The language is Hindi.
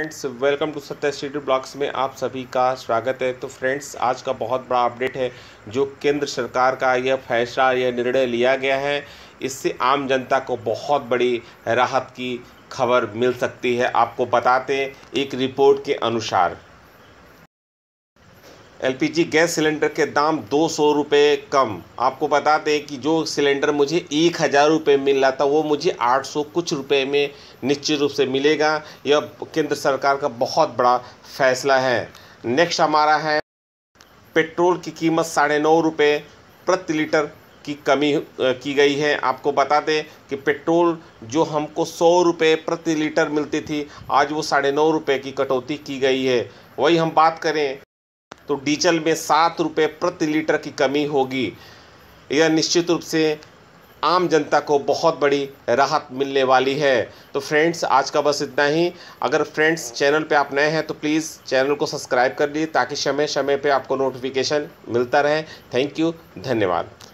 friends welcome to Satya state blocks में आप सभी का स्वागत है तो फ्रेंड्स आज का बहुत बड़ा अपडेट है जो केंद्र सरकार का यह फैसला यह निर्णय लिया गया है इससे आम जनता को बहुत बड़ी राहत की खबर मिल सकती है आपको बताते एक रिपोर्ट के अनुसार एलपीजी गैस सिलेंडर के दाम दो सौ रुपये कम आपको बता दें कि जो सिलेंडर मुझे एक हज़ार रुपये मिल रहा था वो मुझे आठ सौ कुछ रुपए में निश्चित रूप से मिलेगा यह केंद्र सरकार का बहुत बड़ा फैसला है नेक्स्ट हमारा है पेट्रोल की कीमत साढ़े नौ रुपये प्रति लीटर की कमी की गई है आपको बता दें कि पेट्रोल जो हमको सौ रुपये प्रति लीटर मिलती थी आज वो साढ़े नौ रुपये की कटौती की गई है वही हम बात करें तो डीजल में सात रुपये प्रति लीटर की कमी होगी यह निश्चित रूप से आम जनता को बहुत बड़ी राहत मिलने वाली है तो फ्रेंड्स आज का बस इतना ही अगर फ्रेंड्स चैनल पे आप नए हैं तो प्लीज़ चैनल को सब्सक्राइब कर लीजिए ताकि समय समय पे आपको नोटिफिकेशन मिलता रहे थैंक यू धन्यवाद